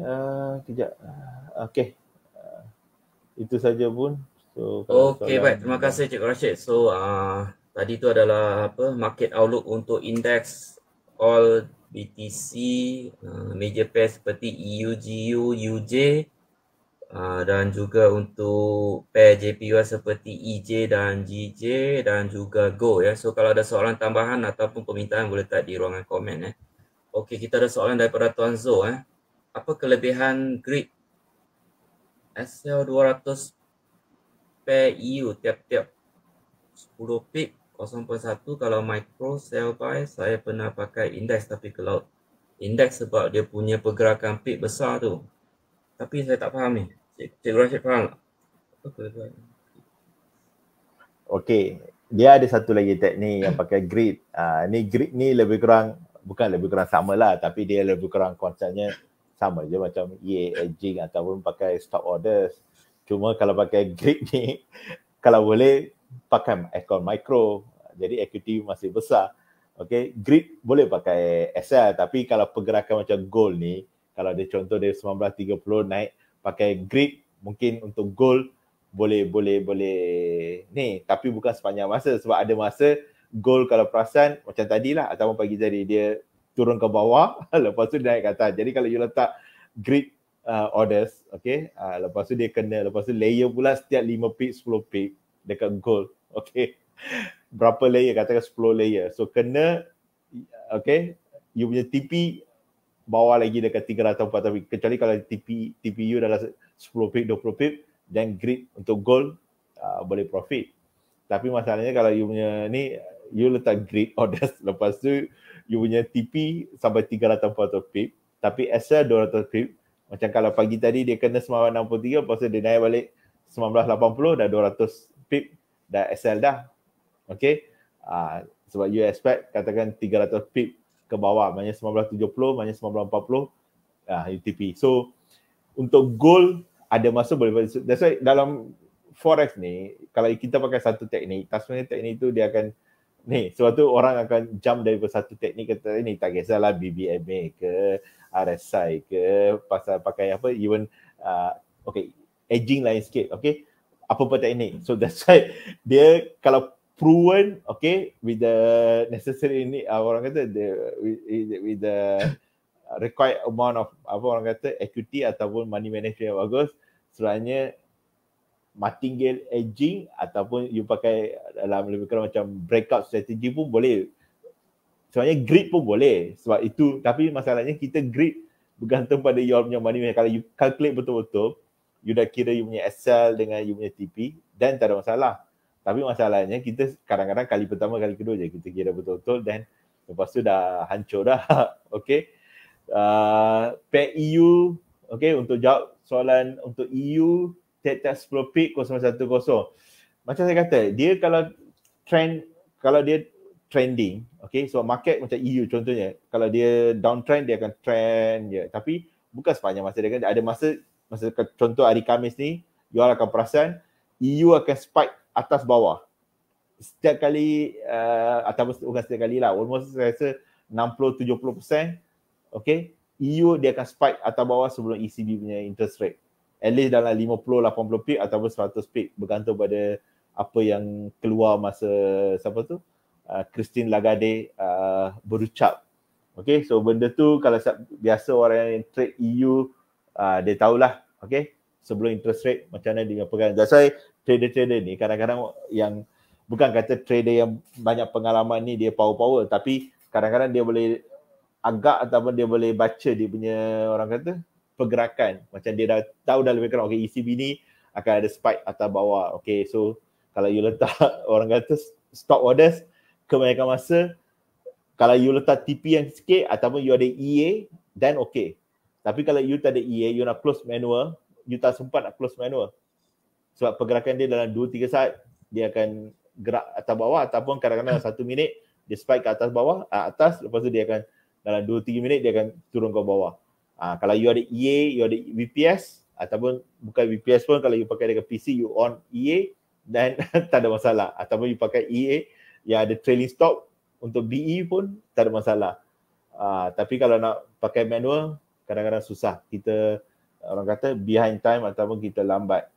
Ah, kejap. Ah, okey. Uh, itu saja pun. So Okey, baik. Terima kasih Cik Rashid. So uh, tadi tu adalah apa market outlook untuk index all BTC uh, major pair seperti EUGU, UJ uh, dan juga untuk pair JPY seperti EJ dan GJ dan juga GO ya. So kalau ada soalan tambahan ataupun permintaan boleh tak di ruangan komen eh. Okey, kita ada soalan daripada Tuan Zo eh apa kelebihan grid SL200 pair tiap-tiap 10 pip 0.1 kalau micro sell buy saya pernah pakai index tapi kalau index sebab dia punya pergerakan pip besar tu tapi saya tak faham ni Cik, Cik Rashid faham tak? apa dia ada satu lagi teknik yang pakai grid. Uh, ni grid ni lebih kurang bukan lebih kurang sama lah tapi dia lebih kurang konsepnya sama je macam EA aging ataupun pakai stop orders. Cuma kalau pakai grip ni, kalau boleh pakai account micro. Jadi equity masih besar. Okay, grip boleh pakai SL tapi kalau pergerakan macam gold ni, kalau ada contoh dia 1930 naik pakai grip mungkin untuk gold boleh boleh boleh ni tapi bukan sepanjang masa sebab ada masa gold kalau perasan macam tadilah ataupun pagi tadi dia turun ke bawah lepas tu dia naik ke atas jadi kalau you letak grid uh, orders okay uh, lepas tu dia kena lepas tu layer pula setiap 5 pick 10 pick dekat gold, okay berapa layer katakan 10 layer so kena okay you punya TP bawah lagi dekat 300 atau 400 pick kecuali kalau TP TPU dalam 10 pick 20 pick then grid untuk gold uh, boleh profit tapi masalahnya kalau you punya ni you letak grid orders lepas tu you punya TP sampai 340 pip tapi SL 200 pip macam kalau pagi tadi dia kena 963 lepas tu dia naik balik 1980 dah 200 pip dah SL dah okey uh, ah, sebab you expect katakan 300 pip ke bawah maknanya 1970 maknanya 1940 uh, UTP so untuk gold ada masa boleh that's why dalam forex ni kalau kita pakai satu teknik tasmania teknik tu dia akan ni sebab tu orang akan jump dari satu teknik ke ni tak kisahlah BBMA ke RSI ke pasal pakai apa even uh, okay aging lain sikit okay apa-apa teknik so that's why dia kalau proven okay with the necessary ini uh, orang kata the, with, with the required amount of apa orang kata equity ataupun money management yang bagus selainnya martingale edging ataupun you pakai dalam lebih kurang macam breakout strategy pun boleh sebenarnya grid pun boleh sebab itu tapi masalahnya kita grid bergantung pada your punya money kalau you calculate betul-betul you dah kira you punya SL dengan you punya TP dan tak ada masalah tapi masalahnya kita kadang-kadang kali pertama kali kedua je kita kira betul-betul dan lepas tu dah hancur dah okay uh, ah, pay EU okay untuk jawab soalan untuk EU Texas Pro Pick 0110. Macam saya kata, dia kalau trend kalau dia trending, okay, so market macam EU contohnya, kalau dia downtrend dia akan trend dia. Tapi bukan sepanjang masa dia kan ada masa masa contoh hari Kamis ni, you all akan perasan EU akan spike atas bawah. Setiap kali uh, ataupun bukan setiap kali lah, almost saya rasa 60-70% okay, EU dia akan spike atas bawah sebelum ECB punya interest rate at least dalam 50-80 peak ataupun 100 peak bergantung pada apa yang keluar masa siapa tu uh, Christine Lagarde uh, berucap Okay, so benda tu kalau biasa orang yang trade EU uh, ah, dia tahulah okay? sebelum interest rate macam mana dia pegang that's why trader-trader ni kadang-kadang yang bukan kata trader yang banyak pengalaman ni dia power-power tapi kadang-kadang dia boleh agak ataupun dia boleh baca dia punya orang kata pergerakan macam dia dah tahu dah lebih kurang okay ECB ni akan ada spike atas bawah okay so kalau you letak orang kata stop orders ke mereka masa kalau you letak TP yang sikit ataupun you ada EA then okay tapi kalau you tak ada EA you nak close manual you tak sempat nak close manual sebab pergerakan dia dalam 2-3 saat dia akan gerak atas bawah ataupun kadang-kadang satu minit dia spike ke atas bawah ah, atas lepas tu dia akan dalam 2 3 minit dia akan turun ke bawah. Uh, kalau you ada EA, you ada VPS ataupun bukan VPS pun kalau you pakai dengan PC you on EA dan tak ada masalah ataupun you pakai EA yang ada trailing stop untuk BE pun tak ada masalah. Uh, tapi kalau nak pakai manual kadang-kadang susah. Kita orang kata behind time ataupun kita lambat.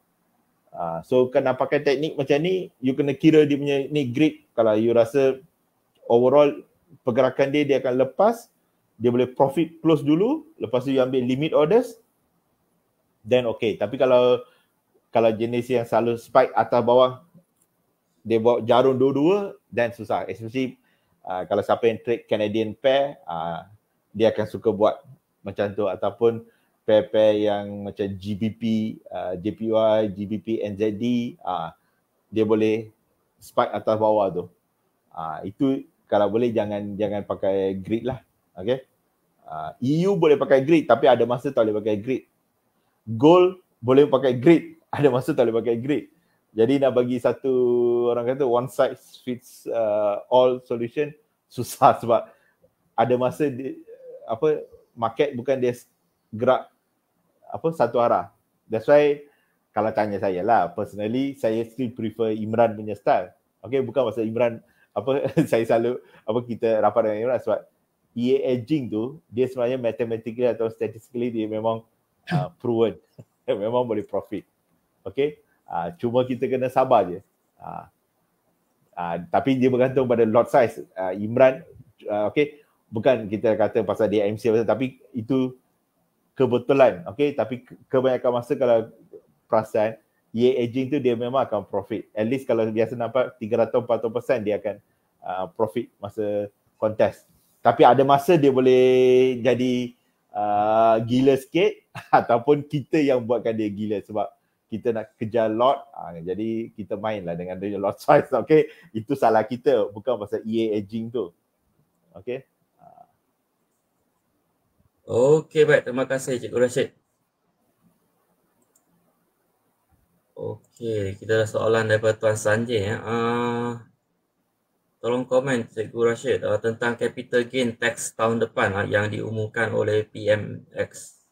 Uh, so kena pakai teknik macam ni you kena kira dia punya ni grip kalau you rasa overall pergerakan dia dia akan lepas dia boleh profit close dulu lepas tu you ambil limit orders then okay tapi kalau kalau jenis yang selalu spike atas bawah dia buat jarum dua-dua then susah especially uh, kalau siapa yang trade Canadian pair uh, dia akan suka buat macam tu ataupun pair-pair yang macam GBP, uh, JPY, GBP, NZD uh, dia boleh spike atas bawah tu uh, itu kalau boleh jangan jangan pakai grid lah Okay. Uh, ah, EU boleh pakai grid tapi ada masa tak boleh pakai grid. Gold boleh pakai grid, ada masa tak boleh pakai grid. Jadi nak bagi satu orang kata one size fits uh, all solution susah sebab ada masa di, apa market bukan dia gerak apa satu arah. That's why kalau tanya saya lah personally saya still prefer Imran punya style. Okay bukan masa Imran apa saya selalu apa kita rapat dengan Imran sebab EA edging tu dia sebenarnya mathematically atau statistically dia memang uh, proven memang boleh profit okay uh, cuma kita kena sabar je uh, uh, tapi dia bergantung pada lot size uh, Imran uh, okay bukan kita kata pasal dia MC tapi itu kebetulan okay tapi kebanyakan masa kalau perasan EA edging tu dia memang akan profit at least kalau biasa nampak 300-400% dia akan uh, profit masa kontes tapi ada masa dia boleh jadi uh, gila sikit ataupun kita yang buatkan dia gila sebab kita nak kejar lot uh, jadi kita mainlah dengan dia lot size okey itu salah kita bukan pasal EA aging tu okey Okey baik terima kasih Cikgu Rashid. Okey kita ada soalan daripada Tuan Sanjay Uh, tolong komen Cikgu Rashid uh, tentang capital gain tax tahun depan uh, yang diumumkan oleh PMX.